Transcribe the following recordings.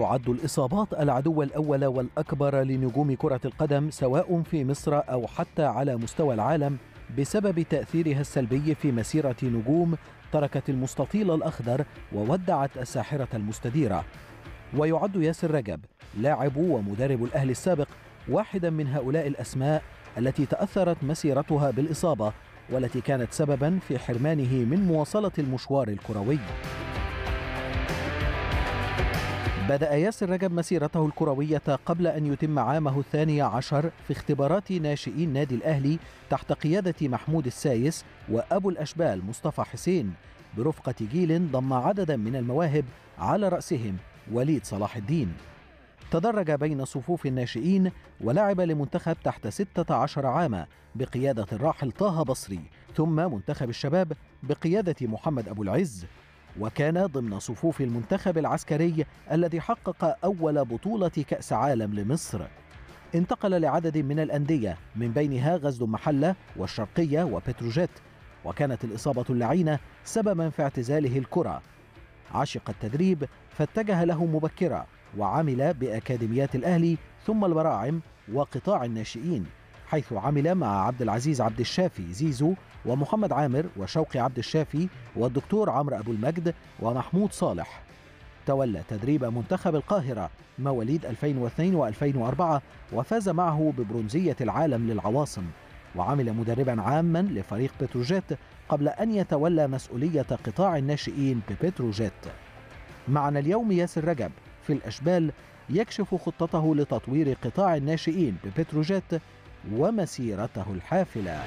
تعد الإصابات العدو الأول والأكبر لنجوم كرة القدم سواء في مصر أو حتى على مستوى العالم بسبب تأثيرها السلبي في مسيرة نجوم تركت المستطيل الأخضر وودعت الساحرة المستديرة ويعد ياسر رجب لاعب ومدرب الأهلي السابق واحدا من هؤلاء الأسماء التي تأثرت مسيرتها بالإصابة والتي كانت سببا في حرمانه من مواصلة المشوار الكروي بدأ ياسر رجب مسيرته الكروية قبل أن يتم عامه الثاني عشر في اختبارات ناشئي النادي الأهلي تحت قيادة محمود السايس وأبو الأشبال مصطفى حسين برفقة جيل ضم عددا من المواهب على رأسهم وليد صلاح الدين تدرج بين صفوف الناشئين ولعب لمنتخب تحت 16 عاما بقيادة الراحل طه بصري ثم منتخب الشباب بقيادة محمد أبو العز وكان ضمن صفوف المنتخب العسكري الذي حقق أول بطولة كأس عالم لمصر انتقل لعدد من الأندية من بينها غزل محلة والشرقية وبتروجيت وكانت الإصابة اللعينة سببا في اعتزاله الكرة عشق التدريب فاتجه له مبكرا وعمل بأكاديميات الأهلي ثم البراعم وقطاع الناشئين حيث عمل مع عبد العزيز عبد الشافي زيزو ومحمد عامر وشوقي عبد الشافي والدكتور عمرو أبو المجد ومحمود صالح تولى تدريب منتخب القاهرة مواليد 2002 و2004 وفاز معه ببرونزية العالم للعواصم وعمل مدربا عاما لفريق بتروجيت قبل أن يتولى مسؤولية قطاع الناشئين ببتروجيت معنا اليوم ياسر رجب في الأشبال يكشف خطته لتطوير قطاع الناشئين ببتروجيت ومسيرته الحافله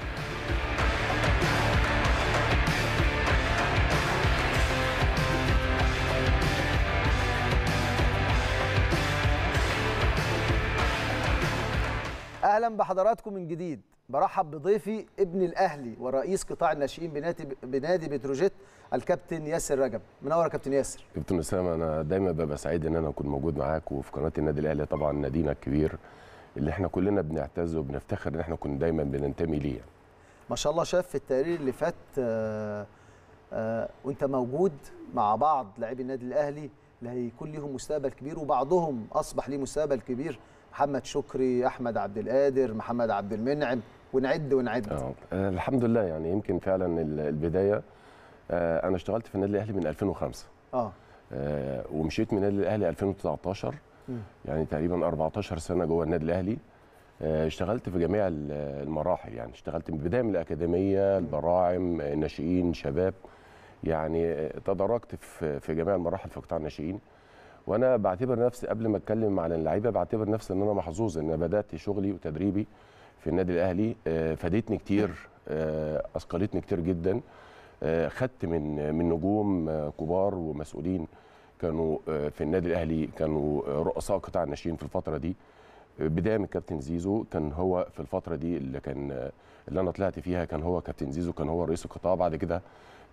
اهلا بحضراتكم من جديد برحب بضيفي ابن الاهلي ورئيس قطاع الناشئين بنادي بنادي بتروجيت الكابتن ياسر رجب منور يا كابتن ياسر كابتن اسامه انا دايما ببقى سعيد ان انا اكون موجود معاك وفي قناه النادي الاهلي طبعا نادينا الكبير اللي احنا كلنا بنعتز وبنفتخر ان احنا كنا دايما بننتمي ليه ما شاء الله شاف في التقرير اللي فات آه، آه، وانت موجود مع بعض لاعبي النادي الاهلي اللي هيكون ليهم مستقبل كبير وبعضهم اصبح ليه مستقبل كبير محمد شكري احمد عبد القادر محمد عبد المنعم ونعد ونعد آه. الحمد لله يعني يمكن فعلا البدايه آه انا اشتغلت في النادي الاهلي من 2005 اه, آه ومشيت من النادي الاهلي 2019 يعني تقريبا 14 سنه جوه النادي الاهلي آه، اشتغلت في جميع المراحل يعني اشتغلت بدايه من الاكاديميه البراعم الناشئين شباب يعني تدرجت في في جميع المراحل في قطاع الناشئين وانا بعتبر نفسي قبل ما اتكلم على اللعيبه بعتبر نفسي ان انا محظوظ ان انا بدات شغلي وتدريبي في النادي الاهلي آه، فادتني كتير آه، اثقلتني كتير جدا خدت من من نجوم كبار ومسؤولين كانوا آه، في النادي الاهلي كانوا آه، رؤساء قطاع الناشئين في الفتره دي بدايه من كابتن زيزو كان هو في الفتره دي اللي كان آه، اللي انا طلعت فيها كان هو كابتن زيزو كان هو رئيس القطاع بعد كده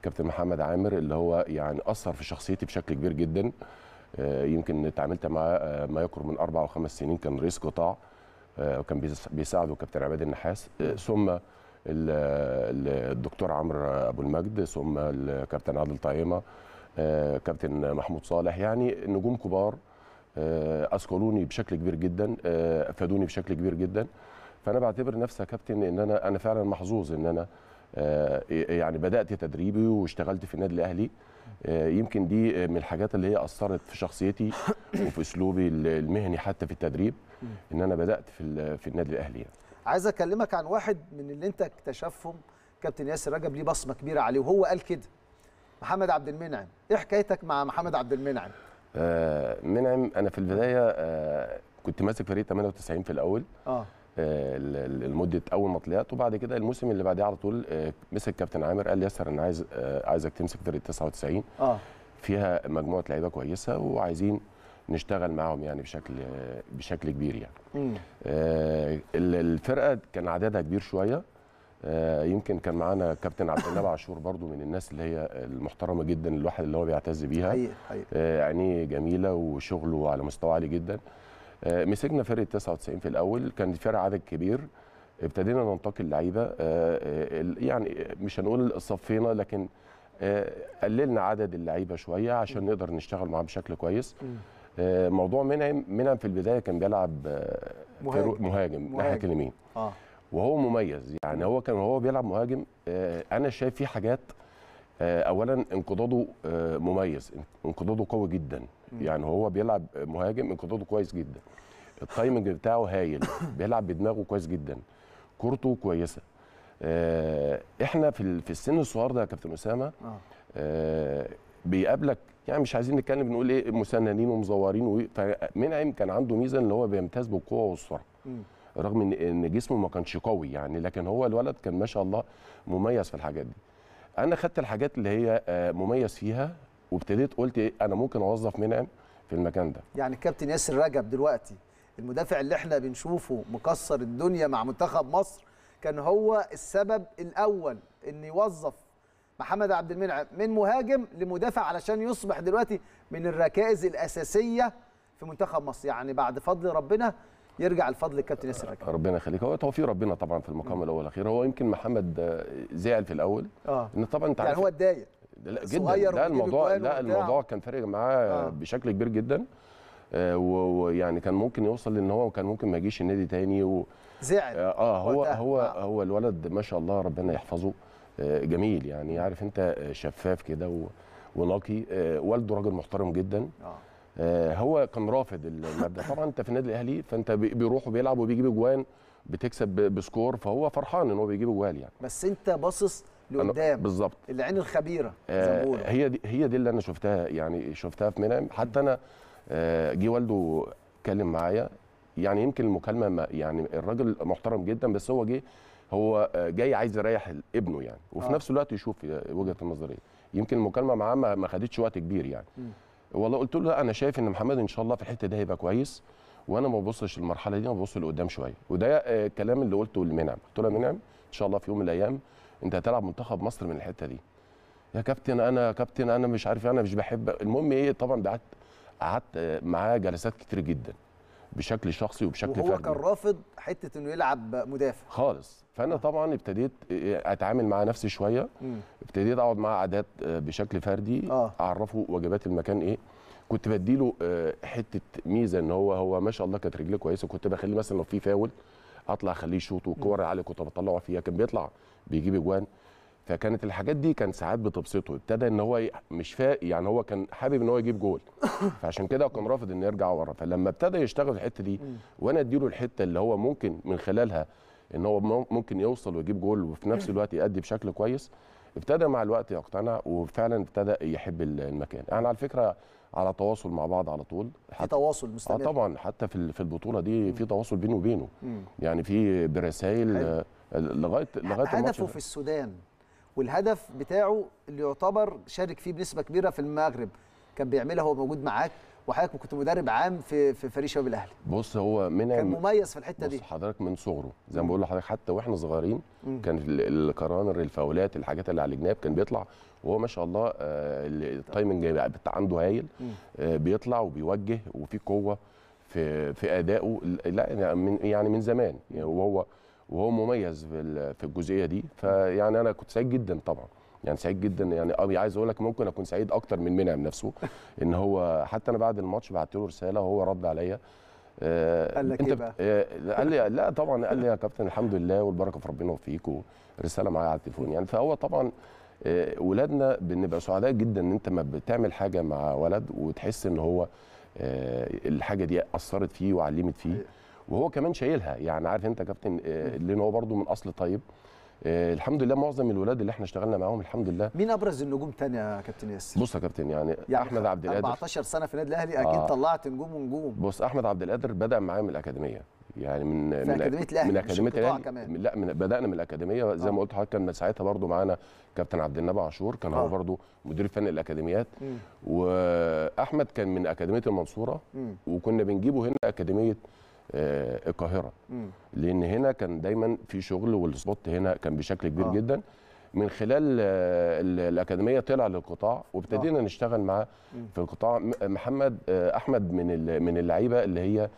كابتن محمد عامر اللي هو يعني اثر في شخصيتي بشكل كبير جدا يمكن اتعاملت معاه ما يقرب من اربع او خمس سنين كان رئيس قطاع وكان بيساعده كابتن عماد النحاس ثم الدكتور عمرو ابو المجد ثم الكابتن عادل طايمه آه، كابتن محمود صالح يعني نجوم كبار اثقلوني آه، بشكل كبير جدا آه، افادوني بشكل كبير جدا فانا بعتبر نفسي يا كابتن ان انا انا فعلا محظوظ ان انا يعني بدات تدريبي واشتغلت في النادي الاهلي يمكن دي من الحاجات اللي هي اثرت في شخصيتي وفي اسلوبي المهني حتى في التدريب ان انا بدات في في النادي الاهلي يعني. عايز اكلمك عن واحد من اللي انت اكتشفهم كابتن ياسر رجب ليه بصمه كبيره عليه وهو قال كده محمد عبد المنعم ايه حكايتك مع محمد عبد المنعم آه منعم انا في البدايه آه كنت ماسك فريق 98 في الاول اه, آه، لمده اول ما طلعت وبعد كده الموسم اللي بعديه على طول آه، مسك كابتن عامر قال لي ياسر انا عايز آه، عايزك تمسك فريق 99 اه فيها مجموعه لعيبه كويسه وعايزين نشتغل معاهم يعني بشكل بشكل كبير يعني آه الفرقه كان عددها كبير شويه آه، يمكن كان معانا كابتن عبد الناب عاشور برضو من الناس اللي هي المحترمه جدا الواحد اللي هو بيعتز بيها حقيقي حقيقي آه، عينيه جميله وشغله على مستوى عالي جدا آه، مسكنا فرقه 99 في الاول كان فرقه عدد كبير ابتدينا ننتقي اللعيبه يعني مش هنقول صفينا لكن قللنا عدد اللعيبه شويه عشان نقدر نشتغل معاهم بشكل كويس موضوع منعم منعم في البدايه كان بيلعب مهاجم, مهاجم. ناحيه اليمين آه. وهو مميز يعني هو كان وهو بيلعب مهاجم آه، انا شايف فيه حاجات آه، اولا انقضاضه آه، مميز انقضاضه قوي جدا يعني هو بيلعب مهاجم انقضاضه كويس جدا التايمنج بتاعه هايل بيلعب بدماغه كويس جدا كورته كويسه احنا في في السن الصغير ده يا كابتن اسامه بيقابلك يعني مش عايزين نتكلم بنقول ايه مسننين ومزورين فمنعم كان عنده ميزه ان هو بيمتاز بالقوه والسرعه رغم ان ان جسمه ما كانش قوي يعني لكن هو الولد كان ما شاء الله مميز في الحاجات دي انا خدت الحاجات اللي هي آه، مميز فيها وابتديت قلت إيه انا ممكن اوظف منعم في المكان ده يعني الكابتن ياسر رجب دلوقتي المدافع اللي احنا بنشوفه مكسر الدنيا مع منتخب مصر كان هو السبب الاول ان يوظف محمد عبد المنعم من مهاجم لمدافع علشان يصبح دلوقتي من الركائز الاساسيه في منتخب مصر يعني بعد فضل ربنا يرجع الفضل للكابتن ياسر رجب ربنا يخليك هو توفيق ربنا طبعا في المقام الاول والاخير هو يمكن محمد آه، زعل في الاول آه. ان طبعا انت يعني هو اتضايق لا جدا لا الموضوع لا الموضوع كان فارق معاه آه. بشكل كبير جدا آه، ويعني كان ممكن يوصل لان هو كان ممكن ما يجيش النادي تاني و زعل اه, آه، هو هو آه. هو الولد ما شاء الله ربنا يحفظه آه جميل يعني عارف انت شفاف كده ونقي والده راجل محترم جدا آه. آه، هو كان رافض المبدا طبعا انت في النادي الاهلي فانت بيروح وبيلعب وبيجيب اجوان بتكسب بسكور فهو فرحان ان هو بيجيب اجوال يعني بس انت باصص لقدام بالظبط العين الخبيره آه هي دي هي دي اللي انا شفتها يعني شفتها في منام حتى انا آه جه والده اتكلم معايا يعني يمكن المكالمه ما يعني الراجل محترم جدا بس هو جه هو آه، جاي عايز يريح ابنه يعني وفي آه. نفس الوقت يشوف آه، وجهه النظريه يمكن المكالمه معاه ما خدتش وقت كبير يعني م. والله قلت له لا انا شايف ان محمد ان شاء الله في الحته دي هيبقى كويس وانا ما ببصش للمرحله دي انا ببص لقدام شويه وده الكلام آه، اللي قلته لمنعم قلت له منعم ان شاء الله في يوم من الايام انت هتلعب منتخب مصر من الحته دي يا كابتن انا يا كابتن انا مش عارف انا مش بحب المهم ايه طبعا ده قعدت قعدت آه، معاه جلسات كتير جدا بشكل شخصي وبشكل فردي وهو كان رافض حته انه يلعب مدافع خالص فانا طبعا ابتديت آه، اتعامل مع نفسي شويه ابتديت اقعد معاه عادات آه، بشكل فردي آه. اعرفه وجبات المكان ايه كنت بديله آه، حته ميزه ان هو هو ما شاء الله كانت رجليه كويسه كنت بخليه مثلا لو في فاول اطلع اخليه يشوط والكور عليه كنت بطلعه فيها كان بيطلع بيجيب اجوان فكانت الحاجات دي كان ساعات بتبسطه ابتدى ان هو مش فاق يعني هو كان حابب ان هو يجيب جول فعشان كده كان رافض انه يرجع ورا فلما ابتدى يشتغل الحته دي وانا اديله الحته اللي هو ممكن من خلالها ان هو ممكن يوصل ويجيب جول وفي نفس الوقت يأدي بشكل كويس ابتدى مع الوقت يقتنع وفعلا ابتدى يحب المكان احنا يعني على فكره على تواصل مع بعض على طول حتى في تواصل آه مستمر اه طبعا حتى في في البطوله دي في تواصل بينه وبينه مم. يعني في برسائل آه، لغايه لغايه لغايه هدفه في السودان والهدف بتاعه اللي يعتبر شارك فيه بنسبه كبيره في المغرب كان بيعملها هو موجود معاك وحضرتك كنت مدرب عام في في فريق شباب الاهلي بص هو من كان مميز في الحته دي بص حضرتك من صغره زي ما بقول لحضرتك حتى واحنا صغيرين مم. كان الكرانر الفاولات الحاجات اللي على الجناب كان بيطلع وهو ما شاء الله آه، التايمنج عنده هايل آه، بيطلع وبيوجه وفي قوه في في ادائه لا يعني من يعني من زمان يعني وهو وهو مميز في الجزئيه دي فيعني انا كنت سعيد جدا طبعا يعني سعيد جدا يعني ابي عايز اقول لك ممكن اكون سعيد اكتر من منعم نفسه ان هو حتى انا بعد الماتش بعت له رساله وهو رد عليا آه قال لك ايه بقى؟ آه قال لي لا طبعا قال لي يا كابتن الحمد لله والبركه في ربنا وفيك ورساله معايا على التليفون يعني فهو طبعا آه ولادنا بنبقى سعداء جدا ان انت ما بتعمل حاجه مع ولد وتحس ان هو آه، الحاجه دي اثرت فيه وعلمت فيه أيوه. وهو كمان شايلها يعني عارف انت يا كابتن آه، لان هو برده من اصل طيب آه، الحمد لله معظم الولاد اللي احنا اشتغلنا معاهم الحمد لله مين ابرز النجوم تاني يا كابتن ياسر بص يا كابتن يعني, يعني احمد عبد القادر 14 سنه في النادي الاهلي اكيد آه. طلعت نجوم ونجوم بص احمد عبد القادر بدا معايا من الاكاديميه يعني من من اكاديميه الاهلي من اكاديميه الاهلي كمان. لا من بدانا من الاكاديميه زي آه. ما قلت لحضرتك كان ساعتها برده معانا كابتن عبد النبي عاشور كان آه. هو برده مدير فني الاكاديميات واحمد كان من اكاديميه المنصوره وكنا بنجيبه هنا اكاديميه آه، القاهره لان هنا كان دايما في شغل والسبوت هنا كان بشكل كبير آه. جدا من خلال آه، الاكاديميه طلع للقطاع وابتدينا آه. نشتغل معاه في القطاع محمد آه، احمد من من اللعيبه اللي هي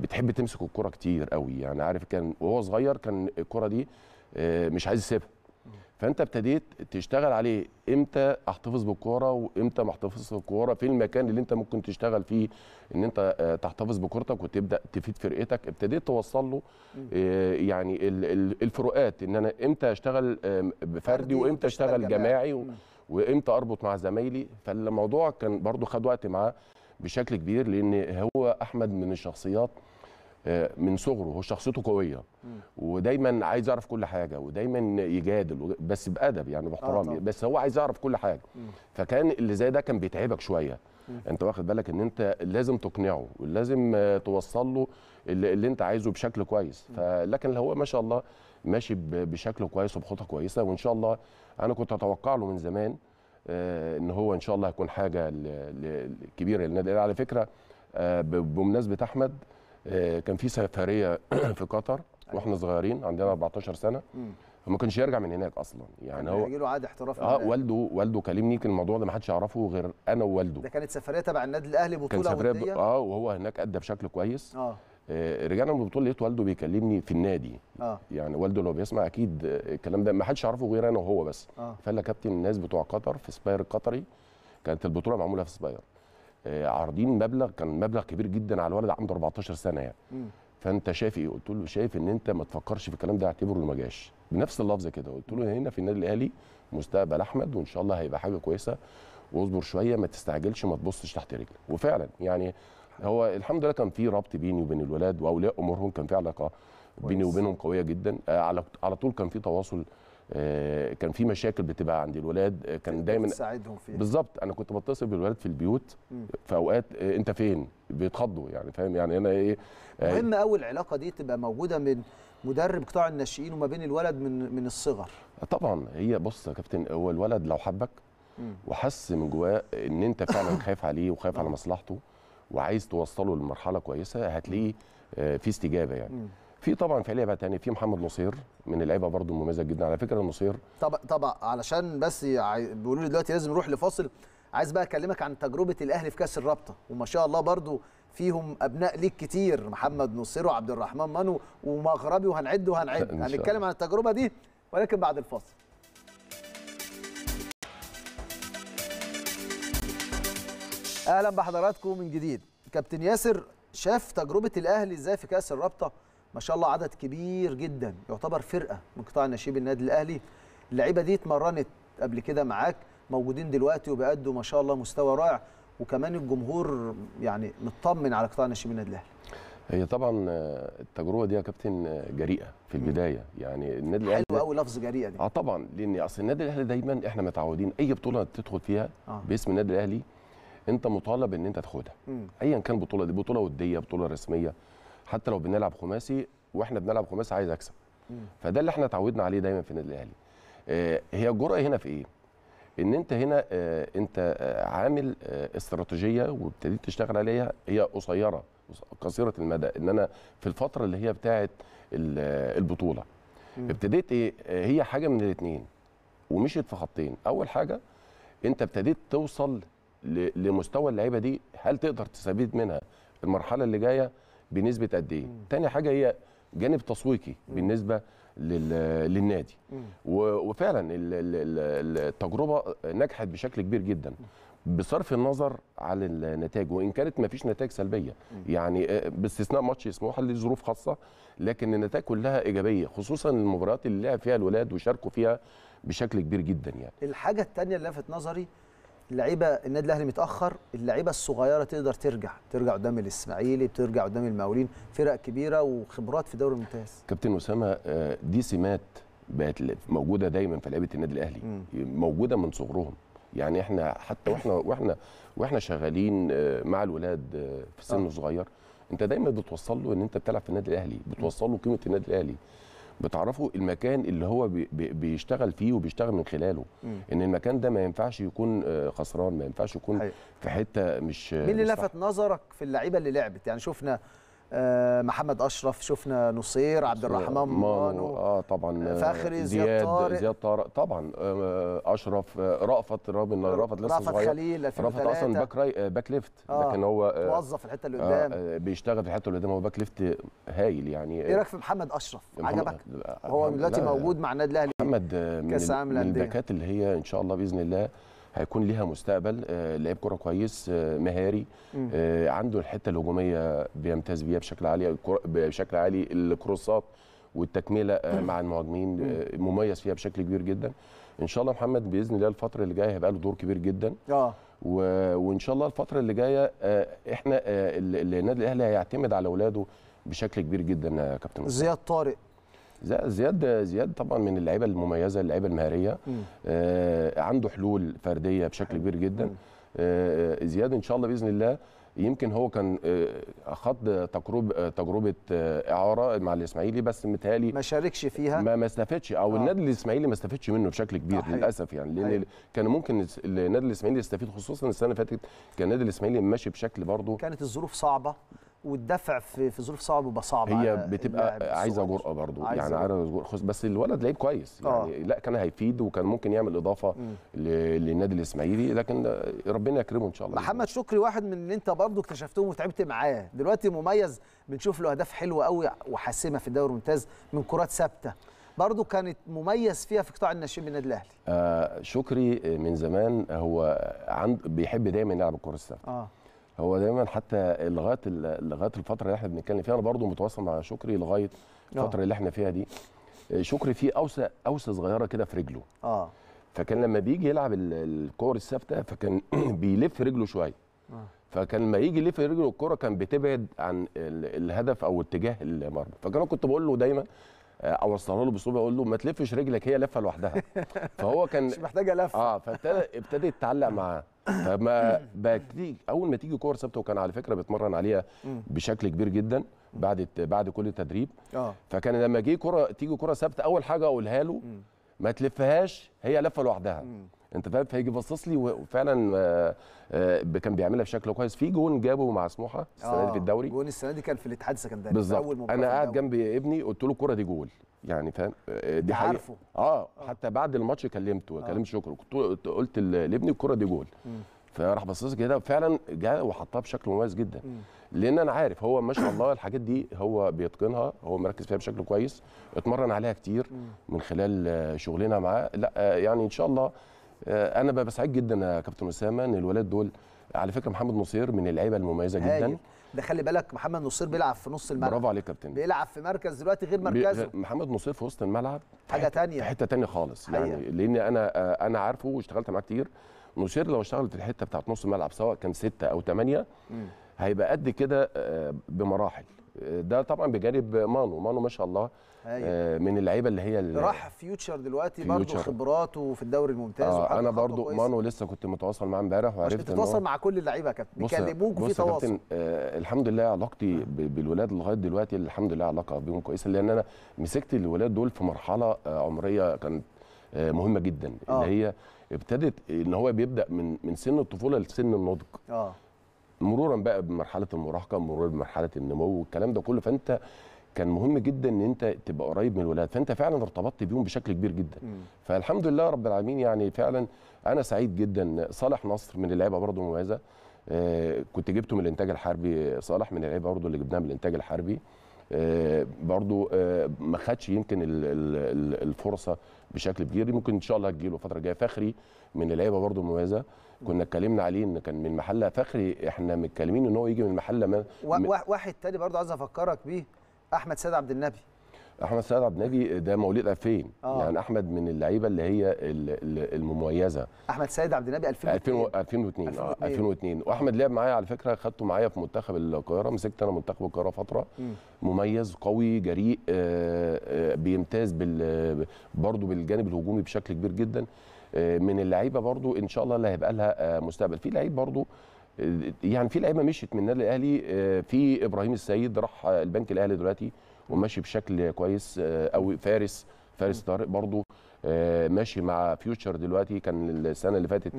بتحب تمسك الكره كتير قوي يعني عارف كان وهو صغير كان الكره دي مش عايز يسيبها فانت ابتديت تشتغل عليه امتى احتفظ بالكوره وامتى ما احتفظش بالكوره في المكان اللي انت ممكن تشتغل فيه ان انت آه، تحتفظ بكورتك وتبدا تفيد فرقتك ابتديت توصل له آه، يعني الفروقات ان انا امتى اشتغل بفردي وامتى اشتغل جماعي وامتى اربط مع زمايلي فالموضوع كان برضو خد وقت معاه بشكل كبير لان هو احمد من الشخصيات آه، من صغره هو شخصيته قويه ودايما عايز يعرف كل حاجه ودايما يجادل بس بادب يعني باحترام آه بس هو عايز يعرف كل حاجه فكان اللي زي ده كان بيتعبك شويه انت واخد بالك ان انت لازم تقنعه ولازم توصل له اللي, اللي انت عايزه بشكل كويس فلكن هو ما شاء الله ماشي بشكل كويس وبخطه كويسه وان شاء الله انا كنت اتوقع له من زمان آه، ان هو ان شاء الله هيكون حاجه كبيره للنادي على فكره آه، بمناسبه احمد آه، كان في سفريه في قطر أيوة. واحنا صغيرين عندنا 14 سنه فما كانش يرجع من هناك اصلا يعني هو له عقد احتراف اه والده والده كلمني كان الموضوع ده ما حدش يعرفه غير انا ووالده ده كانت سفريه تبع النادي الاهلي بطوله كان سفرية وديه اه وهو هناك ادى بشكل كويس اه, آه، رجعنا من البطوله لقيت والده بيكلمني في النادي آه. يعني والده لو بيسمع اكيد الكلام ده ما حدش يعرفه غير انا وهو بس آه. فقال لي كابتن الناس بتوع قطر في سباير القطري كانت البطوله معموله في سباير آه، عارضين مبلغ كان مبلغ كبير جدا على الولد عنده 14 سنه يعني فانت شايف ايه قلت له شايف ان انت ما تفكرش في الكلام ده اعتبره انه ما جاش بنفس اللفظ كده قلت له هنا في النادي الاهلي مستقبل احمد وان شاء الله هيبقى حاجه كويسه واصبر شويه ما تستعجلش ما تبصش تحت رجلك وفعلا يعني هو الحمد لله كان في ربط بيني وبين الولاد واولياء امورهم كان في علاقه بيني وبينهم قويه جدا آه، على على طول كان في تواصل آه، كان في مشاكل بتبقى عند الولاد آه، كان دايما تساعدهم فيها بالظبط انا كنت بتصل بالولاد في البيوت في اوقات آه، انت فين بيتخضوا يعني فاهم يعني انا ايه مهم قوي العلاقه دي تبقى موجوده من مدرب قطاع الناشئين وما بين الولد من من الصغر طبعا هي بص يا كابتن هو الولد لو حبك وحس من جواه ان انت فعلا خايف عليه وخايف على مصلحته وعايز توصله لمرحله كويسه هتلاقيه في استجابه يعني في طبعا في بقى تاني في محمد نصير من اللعيبه برده مميزه جدا على فكره نصير طب طبعا علشان بس بيقولوا لي دلوقتي لازم نروح لفاصل عايز بقى اكلمك عن تجربه الاهلي في كاس الرابطه وما شاء الله برده فيهم ابناء ليك كتير محمد نصير وعبد الرحمن مانو ومغربي وهنعد وهنعد هنتكلم عن التجربه دي ولكن بعد الفاصل اهلا بحضراتكم من جديد كابتن ياسر شاف تجربه الاهلي ازاي في كاس الرابطه ما شاء الله عدد كبير جدا يعتبر فرقه من قطاع ناشئين النادي الاهلي اللعيبه دي اتمرنت قبل كده معاك موجودين دلوقتي وبيأدوا ما شاء الله مستوى رائع وكمان الجمهور يعني مطمن على قطاع ناشئين النادي الاهلي هي طبعا آه، التجربه دي يا كابتن آه، جريئه في البدايه يعني النادي الاهلي حلو قوي لفظ جريئه دي اه طبعا لان اصل النادي الاهلي دايما احنا متعودين اي بطوله تدخل فيها آه. باسم النادي الاهلي انت مطالب ان انت تاخدها ايا كان بطوله دي بطوله وديه بطوله رسميه حتى لو بنلعب خماسي واحنا بنلعب خماسي عايز اكسب فده اللي احنا اتعودنا عليه دايما في النادي الاهلي آه، هي الجرأه هنا في ايه ان انت هنا آه، انت آه، عامل استراتيجيه وابتديت تشتغل عليها هي قصيره قصيره المدى ان انا في الفتره اللي هي بتاعه البطوله ابتديت ايه هي حاجه من الاثنين ومشيت في خطين اول حاجه انت ابتديت توصل لمستوى اللعيبه دي هل تقدر تستفيد منها المرحله اللي جايه بنسبه قد ايه تاني حاجه هي جانب تسويقي بالنسبه للنادي وفعلا التجربه نجحت بشكل كبير جدا بصرف النظر عن النتائج وان كانت ما فيش نتائج سلبيه يعني آه، باستثناء ماتش سموحه لظروف خاصه لكن النتائج كلها ايجابيه خصوصا المباريات اللي لعب فيها الولاد وشاركوا فيها بشكل كبير جدا يعني الحاجه الثانيه اللي لفت نظري اللعيبه النادي الاهلي متاخر اللعيبه الصغيره تقدر ترجع ترجع قدام الاسماعيلي بترجع قدام المقاولين فرق كبيره وخبرات في الدوري الممتاز كابتن اسامه آه، دي سمات بقت موجوده دايما في لعيبه النادي الاهلي موجوده من صغرهم يعني احنا حتى واحنا واحنا واحنا شغالين آه، مع الولاد آه، في سن صغير انت دايما بتوصل له ان انت بتلعب في النادي الاهلي بتوصل له قيمه النادي الاهلي بتعرفوا المكان اللي هو بيشتغل فيه وبيشتغل من خلاله مم. ان المكان ده ما ينفعش يكون آه، خسران ما ينفعش يكون حقيقة. في حته مش مين اللي لفت نظرك في اللعيبه اللي لعبت يعني شفنا آه، محمد اشرف شفنا نصير عبد الرحمن مانو اه طبعا آه، فخري زياد طارق زياد طارق طبعا آه، اشرف رأفت رغم ان رأفت لسه رأفت صغير خليل رأفت اصلا باك راي باك ليفت لكن هو موظف في الحته اللي قدام آه بيشتغل في الحته اللي قدام هو باك ليفت هايل يعني ايه رايك في محمد اشرف عجبك هو دلوقتي موجود مع النادي الاهلي محمد من, من الباكات اللي هي ان شاء الله باذن الله هيكون ليها مستقبل آه، لعيب كره كويس آه، مهاري آه، عنده الحته الهجوميه بيمتاز بيها بشكل عالي بشكل عالي الكروسات والتكمله مع المهاجمين مميز فيها بشكل كبير جدا ان شاء الله محمد باذن الله الفتره اللي جايه هيبقى له دور كبير جدا اه و... وان شاء الله الفتره اللي جايه احنا النادي الاهلي هيعتمد على اولاده بشكل كبير جدا يا كابتن زياد طارق زياد زياد طبعا من اللعيبه المميزه اللعيبه المهاريه آه عنده حلول فرديه بشكل كبير جدا آه زياد ان شاء الله باذن الله يمكن هو كان آه، خد تجربه آه، تجربه آه، اعاره مع الاسماعيلي بس متهيألي ما شاركش فيها ما ما استفادش او آه. النادي الاسماعيلي ما استفادش منه بشكل كبير آه للاسف يعني لان أيوه. كان ممكن النادي الاسماعيلي يستفيد خصوصا السنه اللي فاتت كان النادي الاسماعيلي ماشي بشكل برضه كانت الظروف صعبه والدفع في في ظروف صعبه بيبقى صعب هي بتبقى يعني عايزه جرأه برضه يعني عايزه جرأه بس الولد لعيب كويس يعني آه. لا كان هيفيد وكان ممكن يعمل اضافه للنادي الاسماعيلي لكن ربنا يكرمه ان شاء الله محمد شكري واحد من اللي انت برضه اكتشفتهم وتعبت معاه دلوقتي مميز بنشوف له اهداف حلوه قوي وحاسمه في الدوري الممتاز من كرات ثابته برضه كانت مميز فيها في قطاع الناشئين بالنادي الاهلي آه شكري من زمان هو عند بيحب دايما يلعب الكره الثابته آه. هو دايما حتى لغايه لغايه الفتره اللي احنا بنتكلم فيها انا برضو متواصل مع شكري لغايه آه. الفتره اللي احنا فيها دي آه، شكري فيه اوسه اوسه صغيره كده في رجله اه فكان لما بيجي يلعب الكور الثابته فكان بيلف رجله شويه آه. فكان لما يجي يلف رجله الكوره كان بتبعد عن الهدف او اتجاه المرمى فكان كنت بقول له دايما آه، اوصلها له بصوبه اقول له ما تلفش رجلك هي لفه لوحدها فهو كان مش محتاجه لفه اه فابتدى ابتدى يتعلق معاه فما اول ما تيجي كور ثابته وكان على فكره بيتمرن عليها بشكل كبير جدا بعد بعد كل تدريب آه. فكان لما جه كره تيجي كره ثابته اول حاجه اقولها له ما تلفهاش هي لفه لوحدها انت فاهم فيجي باصص لي وفعلا آه، آه، كان بيعملها بشكل كويس في جون جابه مع سموحه السنه دي في آه، الدوري جون السنه دي كان في الاتحاد السكندري بالظبط انا قاعد جنبي ابني قلت له الكوره دي جول يعني فاهم دي حقيقه عارفه. آه, اه حتي بعد الماتش كلمته آه. كلمت شكر كنت قلت لابني الكوره دي جول فراح باصص كده فعلا جاء وحطها بشكل مميز جدا م. لان انا عارف هو ما شاء الله الحاجات دي هو بيتقنها هو مركز فيها بشكل كويس اتمرن عليها كتير م. من خلال شغلنا معاه لا يعني ان شاء الله آه، انا بقى بسعد جدا يا كابتن اسامه ان الولاد دول على فكره محمد نصير من اللعيبه المميزه جدا هاي. ده خلي بالك محمد نصير بيلعب في نص الملعب برافو عليك يا كابتن بيلعب في مركز دلوقتي غير مركزه محمد نصير في وسط الملعب حاجه ثانيه في حته ثانيه خالص يعني حقيقة. يعني لان انا آه، انا عارفه واشتغلت معاه كتير نصير لو اشتغل في الحته بتاعت نص الملعب سواء كان ستة او ثمانية هيبقى قد كده آه، بمراحل ده طبعا بجانب مانو مانو ما شاء الله أيوة. آه، من اللعيبه اللي هي اللي راح فيوتشر دلوقتي برضه خبراته في الدوري الممتاز آه انا برضه مانو لسه كنت متواصل معاه امبارح وعرفت ان تتواصل مع كل اللعيبه يا كابتن بيكلموك وفي تواصل آه الحمد لله علاقتي بالولاد لغايه دلوقتي الحمد لله علاقه بيهم كويسه لان انا مسكت الولاد دول في مرحله آه عمريه كانت آه مهمه جدا آه. اللي هي ابتدت ان هو بيبدا من من سن الطفوله لسن النضج اه مرورا بقى بمرحله المراهقه مرورا بمرحله النمو والكلام ده كله فانت كان مهم جدا ان انت تبقى قريب من الولاد فانت فعلا ارتبطت بيهم بشكل كبير جدا مم. فالحمد لله رب العالمين يعني فعلا انا سعيد جدا صالح نصر من اللعيبه برضه مميزه آه كنت جبته من الانتاج الحربي صالح من اللعيبه برضه اللي جبناها من الانتاج الحربي آه برضه آه ما خدش يمكن الفرصه بشكل كبير ممكن ان شاء الله هتجيله الفتره الجايه فخري من اللعيبه برضه مميزه كنا اتكلمنا عليه ان كان من محله فخري احنا متكلمين ان هو يجي من محله ما واحد تاني برضه عايز افكرك بيه احمد سيد عبد النبي احمد سيد عبد النبي ده مواليد 2000 آه. يعني احمد من اللعيبه اللي هي المميزه احمد سيد عبد النبي 2002 2002 اه 2002 واحمد لعب معايا على فكره خدته معايا في منتخب القاهره مسكت انا منتخب القاهره فتره م. مميز قوي جريء آه آه بيمتاز بال برضه بالجانب الهجومي بشكل كبير جدا آه، من اللعيبه برضه ان شاء الله اللي هيبقى لها آه، مستقبل في لعيب برضه يعني في لعيبه مشيت من النادي الاهلي آه، في ابراهيم السيد راح البنك الاهلي دلوقتي وماشي بشكل كويس قوي آه، فارس فارس طارق برضو آه، ماشي مع فيوتشر دلوقتي كان السنه اللي فاتت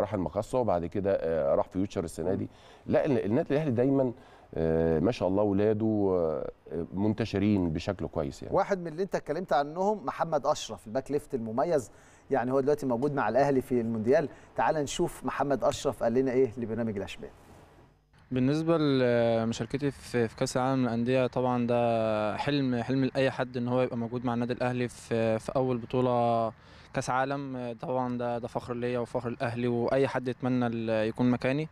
راح المقصه وبعد كده راح فيوتشر السنه دي لا النادي الاهلي دايما ما شاء الله ولاده منتشرين بشكل كويس يعني واحد من اللي انت اتكلمت عنهم محمد اشرف الباك ليفت المميز يعني هو دلوقتي موجود مع الاهلي في المونديال تعال نشوف محمد اشرف قال لنا ايه لبرنامج الاشبال بالنسبه لمشاركتي في كاس العالم للانديه طبعا ده حلم حلم لاي حد ان هو يبقى موجود مع النادي الاهلي في في اول بطوله كاس عالم طبعا ده ده فخر ليا وفخر الاهلي واي حد يتمنى يكون مكاني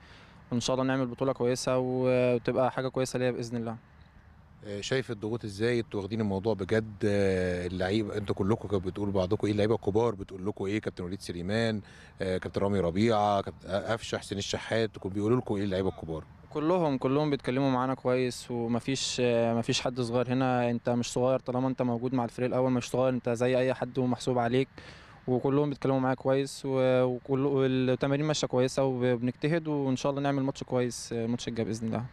وان شاء الله نعمل بطوله كويسه وتبقى حاجه كويسه ليا باذن الله آه، شايف الضغوط ازاي انتوا واخدين الموضوع بجد آه، اللعيبه انتوا كلكم بتقولوا بعضكم ايه اللعيبه الكبار بتقول لكم ايه كابتن وليد سليمان آه، كابتن رامي ربيعه قفشه حسين الشحات بيقولوا لكم ايه اللعيبه الكبار كلهم كلهم بيتكلموا معانا كويس ومفيش مفيش حد صغير هنا انت مش صغير طالما انت موجود مع الفريق الاول مش صغير انت زي اي حد ومحسوب عليك وكلهم بيتكلموا معايا كويس وكل التمارين ماشيه كويسه وبنجتهد وان شاء الله نعمل ماتش كويس الماتش الجاي باذن الله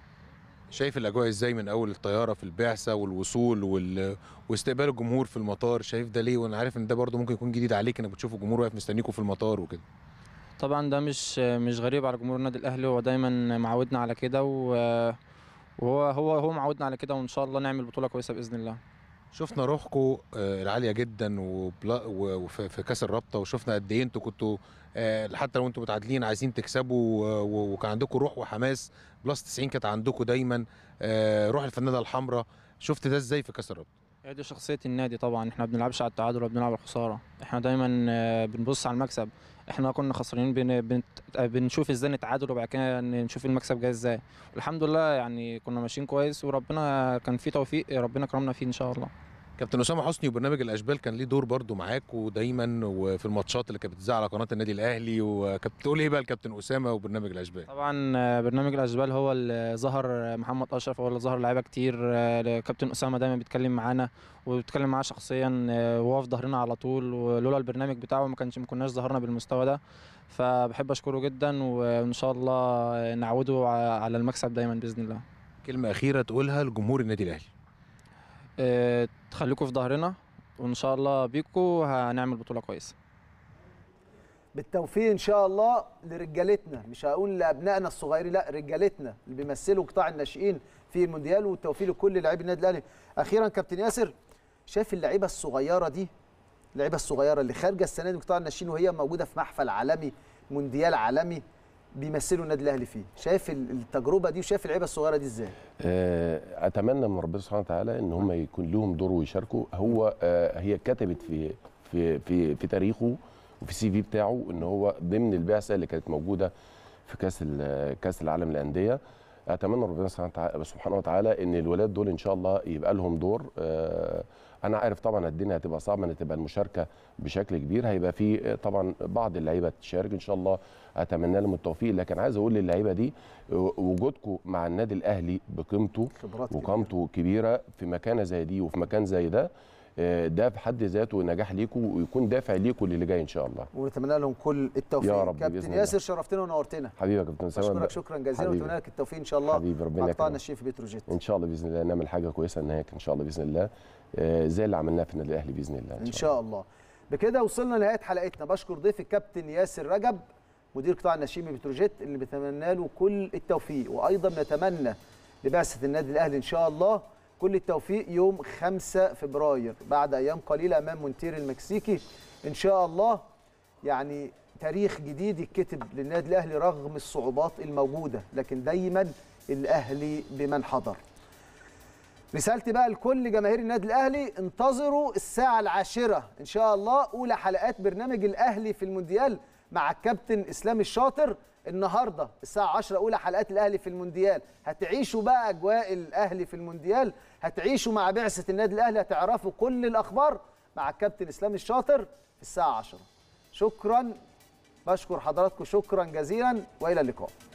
شايف الاجواء ازاي من اول الطياره في البعثه والوصول وال... واستقبال الجمهور في المطار شايف ده ليه وانا عارف ان ده برده ممكن يكون جديد عليك انك بتشوف الجمهور واقف مستنيكوا في المطار وكده طبعا ده مش مش غريب على جمهور النادي الاهلي هو دايما معودنا على كده وهو هو هو معودنا على كده وان شاء الله نعمل بطوله كويسه باذن الله شفنا روحكم آه، العاليه جدا وفي كاس الرابطه وشفنا قد ايه انتوا كنتوا آه، حتى لو انتم متعادلين عايزين تكسبوا وكان عندكم روح وحماس بلس 90 كانت عندكم دايما آه، روح الفنانه الحمراء شفت ده ازاي في كاس الرابطه؟ هي دي شخصيه النادي طبعا احنا ما بنلعبش على التعادل ولا بنلعب على الخساره احنا دايما آه، بنبص على المكسب احنا كنا خسرانين بن... بن... بنشوف ازاي نتعادل وبعد كده نشوف المكسب جاي ازاي والحمد لله يعني كنا ماشيين كويس وربنا كان في توفيق ربنا كرمنا فيه ان شاء الله كابتن اسامه حسني وبرنامج الاشبال كان ليه دور برضو معاك ودايما وفي الماتشات اللي كانت بتذاع على قناه النادي الاهلي وكابتن تقول ايه بقى لكابتن اسامه وبرنامج الاشبال؟ طبعا برنامج الاشبال هو اللي ظهر محمد اشرف هو اللي ظهر لعيبه كتير آه، كابتن اسامه دايما بيتكلم معانا وبيتكلم معاه شخصيا آه، وهو في ظهرنا على طول ولولا البرنامج بتاعه ما كانش ما كناش ظهرنا بالمستوى ده فبحب اشكره جدا وان شاء الله نعوده على المكسب دايما باذن الله. كلمه اخيره تقولها لجمهور النادي الاهلي. آه، تخليكم في ظهرنا وان شاء الله بيكم هنعمل بطوله كويسه بالتوفيق ان شاء الله لرجالتنا مش هقول لابنائنا الصغيرين لا رجالتنا اللي بيمثلوا قطاع الناشئين في المونديال والتوفيق لكل لاعبي النادي الاهلي اخيرا كابتن ياسر شايف اللعيبه الصغيره دي اللعيبه الصغيره اللي خارجه السنه دي قطاع الناشئين وهي موجوده في محفل عالمي مونديال عالمي بيمثلوا النادي الاهلي فيه شايف التجربه دي وشايف اللعيبه الصغيره دي ازاي آه، اتمنى من ربنا سبحانه وتعالى ان هم يكون لهم دور ويشاركوا هو آه، هي كتبت في في في, في تاريخه وفي السي في بتاعه ان هو ضمن البعثه اللي كانت موجوده في كاس كاس العالم للانديه اتمنى ربنا سبحانه وتعالى ان الولاد دول ان شاء الله يبقى لهم دور آه، انا عارف طبعا الدنيا هتبقى صعبه ان تبقى المشاركه بشكل كبير هيبقى في طبعا بعض اللعيبه تشارك ان شاء الله اتمنى لهم التوفيق لكن عايز اقول للعيبه دي وجودكم مع النادي الاهلي بقيمته وقامته كبيره في مكانه زي دي وفي مكان زي ده آه، ده في حد ذاته نجاح ليكم ويكون دافع ليكم للي جاي ان شاء الله ونتمنى لهم كل التوفيق يا رب كابتن ياسر شرفتنا ونورتنا حبيبي يا كابتن سلام بشكرك شكرا جزيلا ونتمنى لك التوفيق ان شاء الله حبيبي ربنا يكرمك الشيف بتروجيت ان شاء الله باذن الله نعمل حاجه كويسه هناك ان شاء الله باذن الله آه، زي اللي عملناه في النادي الاهلي باذن الله ان شاء الله, إن شاء الله. بكده وصلنا لنهايه حلقتنا بشكر ضيف الكابتن ياسر رجب مدير قطاع النشيمي بتروجيت اللي بنتمنى له كل التوفيق وايضا نتمنى لبعثه النادي الاهلي ان شاء الله كل التوفيق يوم 5 فبراير بعد ايام قليله امام مونتير المكسيكي ان شاء الله يعني تاريخ جديد يتكتب للنادي الاهلي رغم الصعوبات الموجوده لكن دايما الاهلي بمن حضر رسالتي بقى لكل جماهير النادي الاهلي انتظروا الساعه العاشره ان شاء الله اولى حلقات برنامج الاهلي في المونديال مع الكابتن اسلام الشاطر النهارده الساعه 10 اولى حلقات الاهلي في المونديال هتعيشوا بقى اجواء الاهلي في المونديال هتعيشوا مع بعثه النادي الاهلي هتعرفوا كل الاخبار مع الكابتن اسلام الشاطر في الساعه 10 شكرا بشكر حضراتكم شكرا جزيلا والى اللقاء